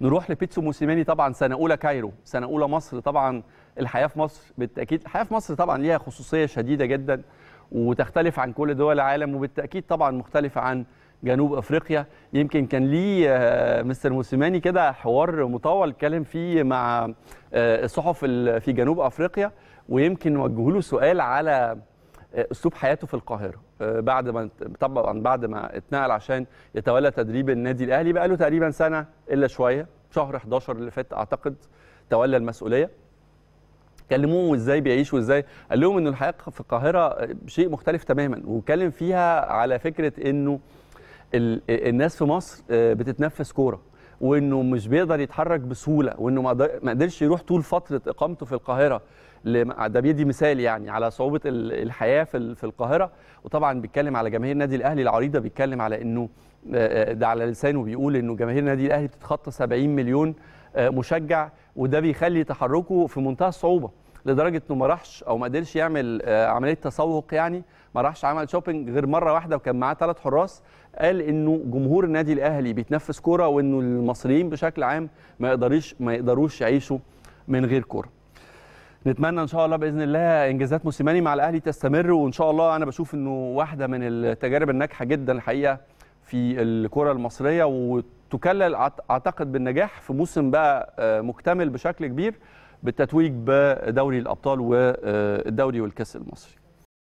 نروح لبيتسو موسيماني طبعا سنه اولى كايرو سنه اولى مصر طبعا الحياه في مصر بالتاكيد الحياه في مصر طبعا ليها خصوصيه شديده جدا وتختلف عن كل دول العالم وبالتاكيد طبعا مختلفه عن جنوب افريقيا يمكن كان ليه آه، مستر موسيماني كده حوار مطول اتكلم فيه مع آه، الصحف في جنوب افريقيا ويمكن وجهوا له سؤال على آه، اسلوب حياته في القاهره آه، بعد ما طبعا بعد ما اتنقل عشان يتولى تدريب النادي الاهلي بقى له تقريبا سنه الا شويه شهر 11 اللي فات اعتقد تولى المسؤوليه كلموه ازاي بيعيش وازاي قال لهم ان الحياه في القاهره آه، شيء مختلف تماما واتكلم فيها على فكره انه الناس في مصر بتتنفس كوره وانه مش بيقدر يتحرك بسهوله وانه ما قدرش يروح طول فتره اقامته في القاهره ده بيدي مثال يعني على صعوبه الحياه في في القاهره وطبعا بيتكلم على جماهير النادي الاهلي العريضه بيتكلم على انه ده على لسانه بيقول انه جماهير النادي الاهلي بتتخطى 70 مليون مشجع وده بيخلي تحركه في منتهى الصعوبه لدرجه انه ما راحش او ما قدرش يعمل آه، عمليه تسوق يعني ما راحش عمل شوبينج غير مره واحده وكان معاه ثلاث حراس قال انه جمهور النادي الاهلي بيتنفس كوره وانه المصريين بشكل عام ما يقدروش ما يقدروش يعيشوا من غير كوره نتمنى ان شاء الله باذن الله انجازات موسيماني مع الاهلي تستمر وان شاء الله انا بشوف انه واحده من التجارب الناجحه جدا الحقيقه في الكره المصريه وتكلل اعتقد بالنجاح في موسم بقى آه، مكتمل بشكل كبير بالتتويج بدوري الابطال والدوري والكاس المصري